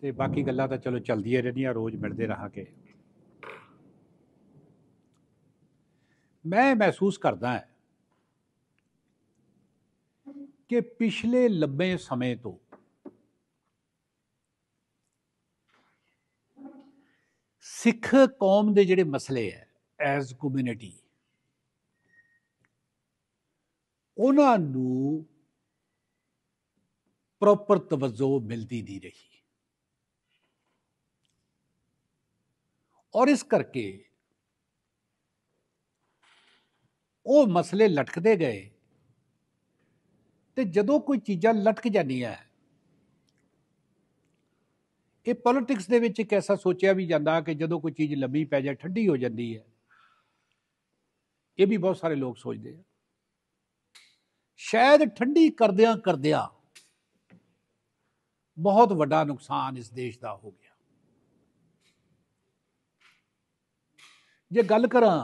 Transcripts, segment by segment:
ਤੇ ਬਾਕੀ ਗੱਲਾਂ ਤਾਂ ਚਲੋ ਚਲਦੀਆਂ ਰਹਿੰਦੀਆਂ ਰੋਜ਼ ਮਿਲਦੇ ਰਹਾਂਗੇ ਮੈਂ ਮਹਿਸੂਸ ਕਰਦਾ ਹਾਂ ਕਿ ਪਿਛਲੇ ਲੰਬੇ ਸਮੇਂ ਤੋਂ ਸਿੱਖ ਕੌਮ ਦੇ ਜਿਹੜੇ ਮਸਲੇ ਐ ਐਸ ਕਮਿਊਨਿਟੀ ਉਹਨਾਂ ਨੂੰ ਪ੍ਰੋਪਰ ਤਵੱਜੋ ਮਿਲਦੀ ਨਹੀਂ ਰਹੀ ਔਰ ਇਸ ਕਰਕੇ ਉਹ ਮਸਲੇ ਲਟਕਦੇ ਗਏ ਤੇ ਜਦੋਂ ਕੋਈ ਚੀਜ਼ਾਂ ਲਟਕ ਜਾਂਦੀਆਂ ਇਹ ਪੋਲਿਟਿਕਸ ਦੇ ਵਿੱਚ ਇੱਕ ਐਸਾ ਸੋਚਿਆ ਵੀ ਜਾਂਦਾ ਕਿ ਜਦੋਂ ਕੋਈ ਚੀਜ਼ ਲੰਮੀ ਪੈ ਜਾ ਠੱਡੀ ਹੋ ਜਾਂਦੀ ਹੈ ਇਹ ਵੀ ਬਹੁਤ ਸਾਰੇ ਲੋਕ ਸੋਚਦੇ ਆ ਸ਼ਾਇਦ ਠੰਡੀ ਕਰਦਿਆਂ ਕਰਦਿਆਂ ਬਹੁਤ ਵੱਡਾ ਨੁਕਸਾਨ ਇਸ ਦੇਸ਼ ਦਾ ਹੋ ਗਿਆ ਜੇ ਗੱਲ ਕਰਾਂ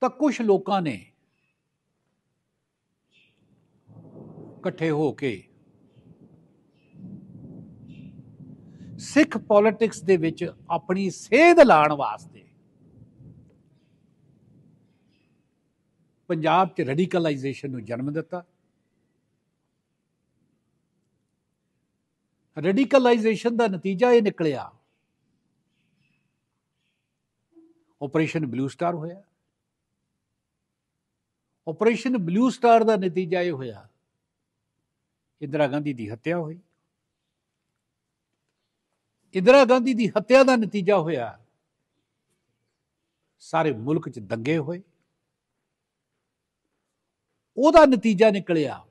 ਤਾਂ ਕੁਝ ਲੋਕਾਂ ਨੇ ਇਕੱਠੇ ਹੋ ਕੇ ਸਿੱਖ ਪੋਲਿਟਿਕਸ ਦੇ ਵਿੱਚ ਆਪਣੀ ਸੇਧ ਲਾਣ ਵਾਸਤੇ ਪੰਜਾਬ 'ਚ ਰੈਡੀਕਲਾਈਜੇਸ਼ਨ ਨੂੰ ਜਨਮ ਦਿੱਤਾ ਰੈਡੀਕਲਾਈਜੇਸ਼ਨ ਦਾ ਨਤੀਜਾ ਇਹ ਨਿਕਲਿਆ ਆਪਰੇਸ਼ਨ ਬਲੂ ਸਟਾਰ ਹੋਇਆ ਆਪਰੇਸ਼ਨ ਬਲੂ ਸਟਾਰ ਦਾ ਨਤੀਜਾ ਇਹ ਹੋਇਆ ਇੰਦਰਾ ਗਾਂਧੀ ਦੀ ਹੱਤਿਆ ਹੋਈ ਇੰਦਰਾ ਗਾਂਧੀ ਦੀ ਹੱਤਿਆ ਦਾ ਨਤੀਜਾ ਹੋਇਆ ਸਾਰੇ ਮੁਲਕ 'ਚ ਦੰਗੇ ਹੋਏ ਉਹਦਾ ਨਤੀਜਾ ਨਿਕਲਿਆ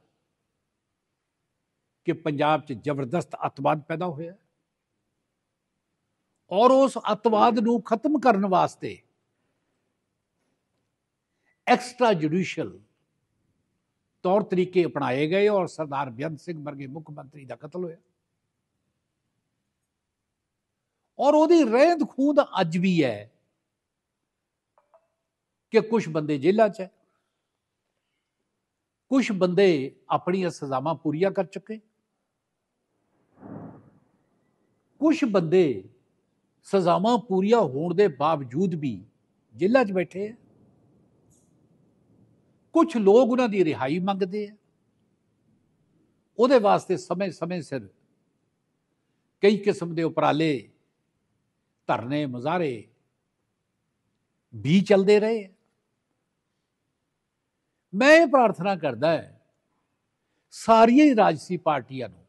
ਕਿ ਪੰਜਾਬ 'ਚ ਜ਼ਬਰਦਸਤ ਅਤਵਾਦ ਪੈਦਾ ਹੋਇਆ ਔਰ ਉਸ ਅਤਵਾਦ ਨੂੰ ਖਤਮ ਕਰਨ ਵਾਸਤੇ ਐਕਸਟਰਾ ਜੁਡੀਸ਼ੀਅਲ ਤੌਰ ਤਰੀਕੇ ਅਪਣਾਏ ਗਏ ਔਰ ਸਰਦਾਰ ਬਿਆਨ ਸਿੰਘ ਵਰਗੇ ਮੁੱਖ ਮੰਤਰੀ ਦਾ ਕਤਲ ਹੋਇਆ ਔਰ ਉਹਦੀ ਰੇਂਦ ਖੂਦ ਅੱਜ ਵੀ ਹੈ ਕਿ ਕੁਝ ਬੰਦੇ ਜੇਲ੍ਹਾਂ 'ਚ ਹੈ ਕੁਝ ਬੰਦੇ ਆਪਣੀਆਂ ਸਜ਼ਾਵਾਂ ਪੂਰੀਆਂ ਕਰ ਚੁੱਕੇ ਕੁਝ ਬੰਦੇ ਸਜ਼ਾਵਾਂ ਪੂਰੀਆਂ ਹੋਣ ਦੇ ਬਾਵਜੂਦ ਵੀ ਜੇਲ੍ਹਾਂ 'ਚ ਬੈਠੇ ਆ ਕੁਝ ਲੋਕ ਉਹਨਾਂ ਦੀ ਰਿਹਾਈ ਮੰਗਦੇ ਆ ਉਹਦੇ ਵਾਸਤੇ ਸਮੇਂ-ਸਮੇਂ ਸਿਰ ਕਈ ਕਿਸਮ ਦੇ ਉਪਰਾਲੇ ਧਰਨੇ ਮੁਜ਼ਾਰੇ ਵੀ ਚੱਲਦੇ ਰਹੇ ਮੈਂ ਪ੍ਰਾਰਥਨਾ ਕਰਦਾ ਹੈ ਸਾਰੀਆਂ ਹੀ ਰਾਜਸੀ ਪਾਰਟੀਆਂ ਨੂੰ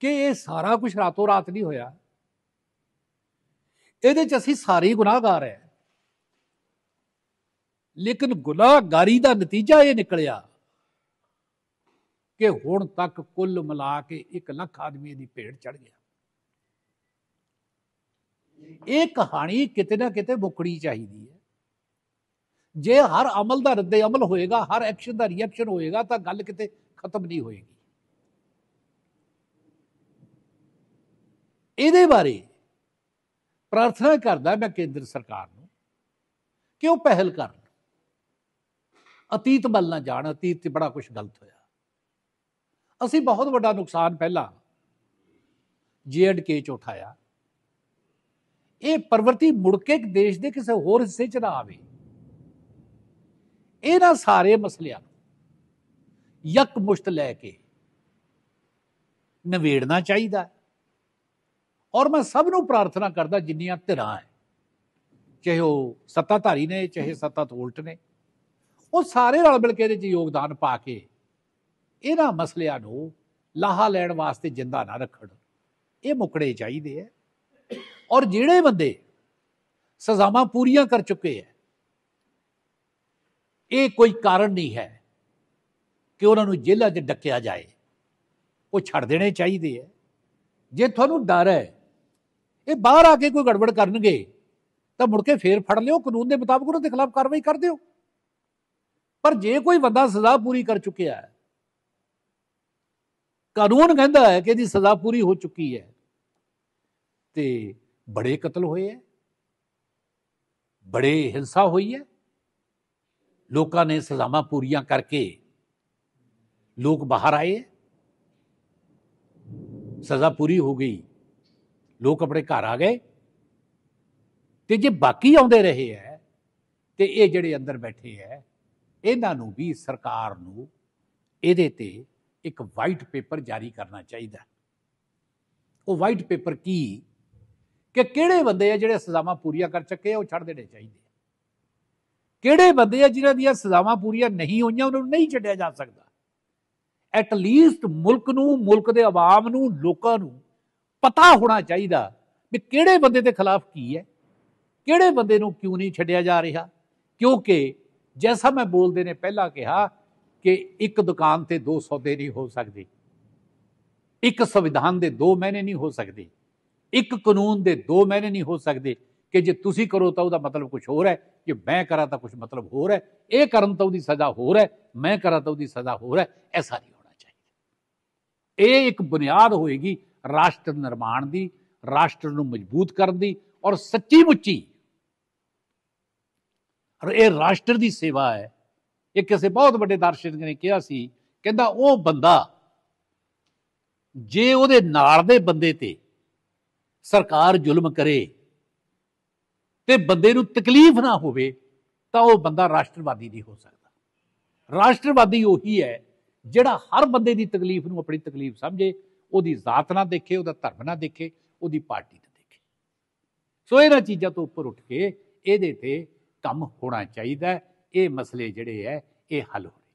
ਕਿ ਇਹ ਸਾਰਾ ਕੁਝ ਰਾਤੋਂ ਰਾਤ ਨਹੀਂ ਹੋਇਆ ਇਹਦੇ 'ਚ ਅਸੀਂ ਸਾਰੇ ਗੁਨਾਹਗਾਰ ਹੈ ਲੇਕਿਨ ਗੁਨਾਹਗਾਰੀ ਦਾ ਨਤੀਜਾ ਇਹ ਨਿਕਲਿਆ ਕਿ ਹੁਣ ਤੱਕ ਕੁੱਲ ਮਿਲਾ ਕੇ 1 ਲੱਖ ਆਦਮੀ ਦੀ ਭੇਡ ਚੜ ਗਿਆ ਇਹ ਕਹਾਣੀ ਕਿਤੇ ਨਾ ਕਿਤੇ ਬੁਕੜੀ ਚਾਹੀਦੀ ਹੈ ਜੇ ਹਰ ਅਮਲ ਦਾ ਰੱਦੇ ਅਮਲ ਹੋਏਗਾ ਹਰ ਐਕਸ਼ਨ ਦਾ ਰਿਐਕਸ਼ਨ ਹੋਏਗਾ ਤਾਂ ਗੱਲ ਕਿਤੇ ਖਤਮ ਨਹੀਂ ਹੋਏਗੀ ਇਹਦੇ ਬਾਰੇ ਪ੍ਰਾਰਥਨਾ ਕਰਦਾ ਮੈਂ ਕੇਂਦਰ ਸਰਕਾਰ ਨੂੰ ਕਿ ਉਹ ਪਹਿਲ ਕਰਨ ਅਤੀਤ ਵੱਲ ਨਾ ਜਾਣ ਅਤੀਤ ਤੇ ਬੜਾ ਕੁਝ ਗਲਤ ਹੋਇਆ ਅਸੀਂ ਬਹੁਤ ਵੱਡਾ ਨੁਕਸਾਨ ਪਹਿਲਾਂ ਜੀਐਡਕੇ ਚ ਉਠਾਇਆ ਇਹ ਪਰਵਰਤੀ ਮੁੜ ਕੇ ਦੇਸ਼ ਦੇ ਕਿਸੇ ਹੋਰ ਹਿੱਸੇ ਚ ਨਾ ਆਵੇ ਇਹਨਾਂ ਸਾਰੇ ਮਸਲਿਆਂ ਨੂੰ ਮੁਸ਼ਤ ਲੈ ਕੇ ਨਵੇੜਨਾ ਚਾਹੀਦਾ ਹੈ ਔਰ ਮੈਂ ਸਭ ਨੂੰ ਪ੍ਰਾਰਥਨਾ ਕਰਦਾ ਜਿੰਨੀਆਂ ਧਿਰਾਂ ਹੈ ਚਾਹੇ ਉਹ ਸੱਤਾਧਾਰੀ ਨੇ ਚਾਹੇ ਸੱਤਾ ਤੋਂ ਉਲਟ ਨੇ ਉਹ ਸਾਰੇ ਰਲ ਮਿਲ ਕੇ ਇਹਦੇ 'ਚ ਯੋਗਦਾਨ ਪਾ ਕੇ ਇਹਨਾਂ ਮਸਲਿਆਂ ਨੂੰ ਲਾਹਾ ਲੈਣ ਵਾਸਤੇ ਜਿੰਦਾ ਨਾ ਰੱਖਣ ਇਹ ਮੁਕੜੇ ਚਾਹੀਦੇ ਐ ਔਰ ਜਿਹੜੇ ਬੰਦੇ ਸਜ਼ਾਵਾਂ ਪੂਰੀਆਂ ਕਰ ਚੁੱਕੇ ਐ ਇਹ ਕੋਈ ਕਾਰਨ ਨਹੀਂ ਹੈ ਕਿ ਉਹਨਾਂ ਨੂੰ ਜੇਲ੍ਹਾਂ 'ਚ ਡੱਕਿਆ ਜਾਏ ਉਹ ਛੱਡ ਦੇਣੇ ਚਾਹੀਦੇ ਐ ਜੇ ਤੁਹਾਨੂੰ ਡਰ ਹੈ ਇਹ ਬਾਹਰ ਆ ਕੇ ਕੋਈ ਗੜਬੜ ਕਰਨਗੇ ਤਾਂ ਮੁੜ ਕੇ ਫੇਰ ਫੜ ਲਿਓ ਕਾਨੂੰਨ ਦੇ ਮੁਤਾਬਕ ਉਹਨਾਂ ਦੇ ਖਿਲਾਫ ਕਾਰਵਾਈ ਕਰ ਦਿਓ ਪਰ ਜੇ ਕੋਈ ਬੰਦਾ ਸਜ਼ਾ ਪੂਰੀ ਕਰ ਚੁੱਕਿਆ ਹੈ ਕਾਨੂੰਨ ਕਹਿੰਦਾ ਹੈ ਕਿ ਇਹਦੀ ਸਜ਼ਾ ਪੂਰੀ ਹੋ ਚੁੱਕੀ ਹੈ ਤੇ ਬੜੇ ਕਤਲ ਹੋਏ ਹੈ ਬੜੇ ਹਿੰਸਾ ਹੋਈ ਹੈ ਲੋਕਾਂ ਨੇ ਸਜ਼ਾਵਾਂ ਪੂਰੀਆਂ ਕਰਕੇ ਲੋਕ ਬਾਹਰ ਆਏ ਸਜ਼ਾ ਪੂਰੀ ਹੋ ਗਈ ਲੋਕ ਆਪਣੇ ਘਰ ਆ ਗਏ ਤੇ ਜੇ ਬਾਕੀ ਆਉਂਦੇ ਰਹੇ ਐ ਤੇ ਇਹ ਜਿਹੜੇ ਅੰਦਰ ਬੈਠੇ ਐ ਇਹਨਾਂ ਨੂੰ ਵੀ ਸਰਕਾਰ ਨੂੰ ਇਹਦੇ ਤੇ ਇੱਕ ਵਾਈਟ ਪੇਪਰ ਜਾਰੀ ਕਰਨਾ ਚਾਹੀਦਾ ਉਹ ਵਾਈਟ ਪੇਪਰ ਕੀ ਕਿ ਕਿਹੜੇ ਬੰਦੇ ਆ ਜਿਹੜੇ ਸਜ਼ਾਵਾਂ ਪੂਰੀਆਂ ਕਰ ਚੱਕੇ ਆ ਉਹ ਛੱਡ ਦੇਣੇ ਚਾਹੀਦੇ ਕਿਹੜੇ ਬੰਦੇ ਆ ਜਿਨ੍ਹਾਂ ਦੀਆਂ ਸਜ਼ਾਵਾਂ ਪੂਰੀਆਂ ਨਹੀਂ ਹੋਈਆਂ ਉਹਨਾਂ ਨੂੰ ਨਹੀਂ ਛੱਡਿਆ ਜਾ ਸਕਦਾ ਐਟ ਲੀਸਟ ਮੁਲਕ ਨੂੰ ਮੁਲਕ ਦੇ ਆਵਾਮ ਨੂੰ ਲੋਕਾਂ ਨੂੰ ਪਤਾ ਹੋਣਾ ਚਾਹੀਦਾ ਵੀ ਕਿਹੜੇ ਬੰਦੇ ਦੇ ਖਿਲਾਫ ਕੀ ਹੈ ਕਿਹੜੇ ਬੰਦੇ ਨੂੰ ਕਿਉਂ ਨਹੀਂ ਛੱਡਿਆ ਜਾ ਰਿਹਾ ਕਿਉਂਕਿ ਜੈਸਾ ਮੈਂ ਬੋਲਦੇ ਨੇ ਪਹਿਲਾਂ ਕਿਹਾ ਕਿ ਇੱਕ ਦੁਕਾਨ ਤੇ ਦੋ ਸੌਦੇ ਨਹੀਂ ਹੋ ਸਕਦੇ ਇੱਕ ਸੰਵਿਧਾਨ ਦੇ ਦੋ ਮੈਨੇ ਨਹੀਂ ਹੋ ਸਕਦੇ ਇੱਕ ਕਾਨੂੰਨ ਦੇ ਦੋ ਮੈਨੇ ਨਹੀਂ ਹੋ ਸਕਦੇ ਕਿ ਜੇ ਤੁਸੀਂ ਕਰੋ ਤਾਂ ਉਹਦਾ ਮਤਲਬ ਕੁਝ ਹੋਰ ਹੈ ਜੇ ਮੈਂ ਕਰਾਂ ਤਾਂ ਕੁਝ ਮਤਲਬ ਹੋਰ ਹੈ ਇਹ ਕਰਨ ਤਾਂ ਉਹਦੀ ਸਜ਼ਾ ਹੋਰ ਹੈ ਮੈਂ ਕਰਾਂ ਤਾਂ ਉਹਦੀ ਸਜ਼ਾ ਹੋਰ ਹੈ ਐਸਾ ਨਹੀਂ ਹੋਣਾ ਚਾਹੀਦਾ ਇਹ ਇੱਕ ਬੁਨਿਆਦ ਹੋਏਗੀ ਰਾਸ਼ਟਰ ਨਿਰਮਾਣ ਦੀ ਰਾਸ਼ਟਰ ਨੂੰ ਮਜ਼ਬੂਤ ਕਰਨ ਦੀ ਔਰ ਸੱਚੀ ਮੁੱਚੀ ਔਰ ਇਹ ਰਾਸ਼ਟਰ ਦੀ ਸੇਵਾ ਹੈ ਇਹ ਕਿਸੇ ਬਹੁਤ ਵੱਡੇ ਦਾਰਸ਼ਨਿਕ ਨੇ ਕਿਹਾ ਸੀ ਕਹਿੰਦਾ ਉਹ ਬੰਦਾ ਜੇ ਉਹਦੇ ਨਾਲ ਦੇ ਬੰਦੇ ਤੇ ਸਰਕਾਰ ਜ਼ੁਲਮ ਕਰੇ ਤੇ ਬੰਦੇ ਨੂੰ ਤਕਲੀਫ ਨਾ ਹੋਵੇ ਤਾਂ ਉਹ ਬੰਦਾ ਰਾਸ਼ਟਰਵਾਦੀ ਨਹੀਂ ਹੋ ਸਕਦਾ ਰਾਸ਼ਟਰਵਾਦੀ ਉਹੀ ਹੈ ਜਿਹੜਾ ਹਰ ਬੰਦੇ ਦੀ ਤਕਲੀਫ ਨੂੰ ਆਪਣੀ ਤਕਲੀਫ ਸਮਝੇ ਉਹਦੀ ਜ਼ਾਤ ਨਾ ਦੇਖੇ ਉਹਦਾ ਧਰਮ ਨਾ ਦੇਖੇ ਉਹਦੀ ਪਾਰਟੀ ਨਾ ਦੇਖੇ ਸੋ ਇਹਨਾਂ ਚੀਜ਼ਾਂ ਤੋਂ ਉੱਪਰ ਉੱਠ ਕੇ ਇਹਦੇ ਤੇ ਕੰਮ ਹੋਣਾ ਚਾਹੀਦਾ ਇਹ ਮਸਲੇ ਜਿਹੜੇ ਐ ਇਹ ਹੱਲ ਹੋਣ